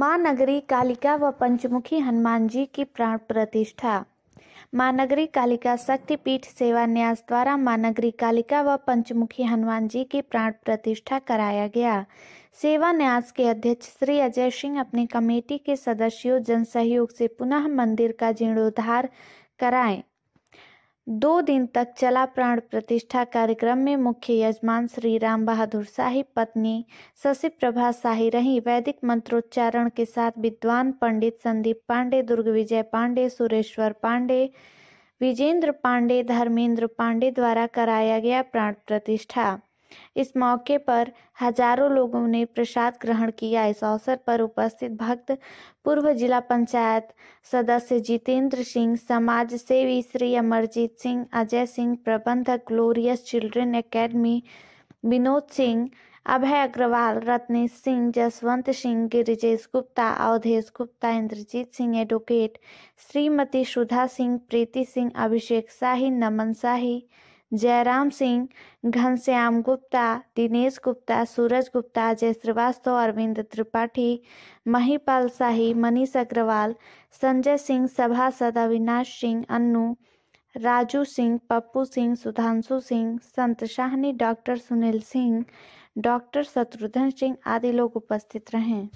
माँ नगरी कालिका व पंचमुखी हनुमान जी की प्राण प्रतिष्ठा महानगरी कालिका शक्तिपीठ सेवा न्यास द्वारा महानगरी कालिका व पंचमुखी हनुमान जी की प्राण प्रतिष्ठा कराया गया सेवा न्यास के अध्यक्ष श्री अजय सिंह अपनी कमेटी के सदस्यों जन सहयोग से पुनः मंदिर का जीर्णोद्धार कराएं दो दिन तक चला प्राण प्रतिष्ठा कार्यक्रम में मुख्य यजमान श्री राम बहादुर शाही पत्नी शशि प्रभा शाही रही वैदिक मंत्रोच्चारण के साथ विद्वान पंडित संदीप पांडे दुर्ग विजय पांडे सुरेश्वर पांडे विजेंद्र पांडे धर्मेंद्र पांडे द्वारा कराया गया प्राण प्रतिष्ठा इस मौके पर हजारों लोगों ने प्रसाद ग्रहण किया इस अवसर पर उपस्थित भक्त पूर्व जिला पंचायत सदस्य जितेंद्र सिंह समाज सेवी श्री अमरजीत सिंह अजय सिंह प्रबंधक glorious children academy Vinod Singh Abhay Agarwal Ratnesh Singh Jaswant Singh Girijesh Gupta Avadhesh Gupta Inderjeet Singh advocate Shrimati Sudha Singh Preeti Singh Abhishek Shahi Naman Shahi Jairam Singh Ghanshyam Gupta Dinesh Gupta Suraj Gupta Ajay Srivastava Arvind Tripathi Mahipal Shahi Manish Agarwal Sanjay Singh सभासद अविनाश सिंह अन्नू राजू सिंह पप्पू सिंह सुधांशु सिंह संत शाहनी डॉक्टर सुनील सिंह डॉक्टर शत्रुघ्न सिंह आदि लोग उपस्थित रहे